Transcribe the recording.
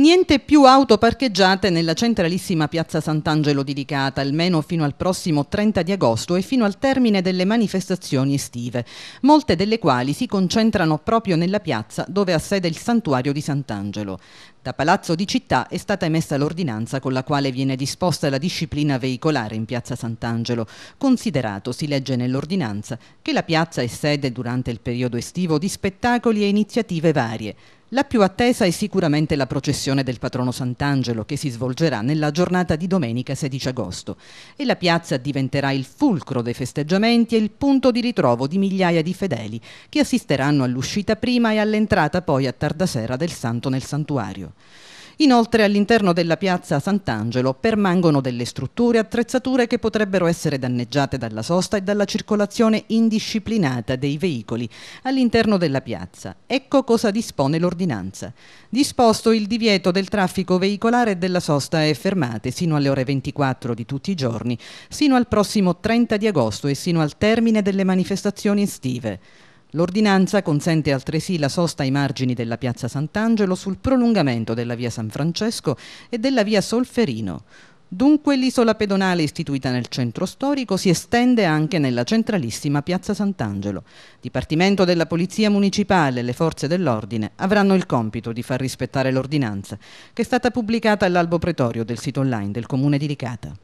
Niente più auto parcheggiate nella centralissima piazza Sant'Angelo di Licata, almeno fino al prossimo 30 di agosto e fino al termine delle manifestazioni estive, molte delle quali si concentrano proprio nella piazza dove ha sede il santuario di Sant'Angelo. Da Palazzo di Città è stata emessa l'ordinanza con la quale viene disposta la disciplina veicolare in piazza Sant'Angelo, considerato, si legge nell'ordinanza, che la piazza è sede durante il periodo estivo di spettacoli e iniziative varie. La più attesa è sicuramente la processione del patrono Sant'Angelo che si svolgerà nella giornata di domenica 16 agosto e la piazza diventerà il fulcro dei festeggiamenti e il punto di ritrovo di migliaia di fedeli che assisteranno all'uscita prima e all'entrata poi a tarda sera del santo nel santuario. Inoltre all'interno della piazza Sant'Angelo permangono delle strutture e attrezzature che potrebbero essere danneggiate dalla sosta e dalla circolazione indisciplinata dei veicoli all'interno della piazza. Ecco cosa dispone l'ordinanza. Disposto il divieto del traffico veicolare e della sosta e fermate sino alle ore 24 di tutti i giorni, sino al prossimo 30 di agosto e sino al termine delle manifestazioni estive. L'ordinanza consente altresì la sosta ai margini della piazza Sant'Angelo sul prolungamento della via San Francesco e della via Solferino. Dunque l'isola pedonale istituita nel centro storico si estende anche nella centralissima piazza Sant'Angelo. Dipartimento della Polizia Municipale e le forze dell'ordine avranno il compito di far rispettare l'ordinanza, che è stata pubblicata all'albo pretorio del sito online del comune di Ricata.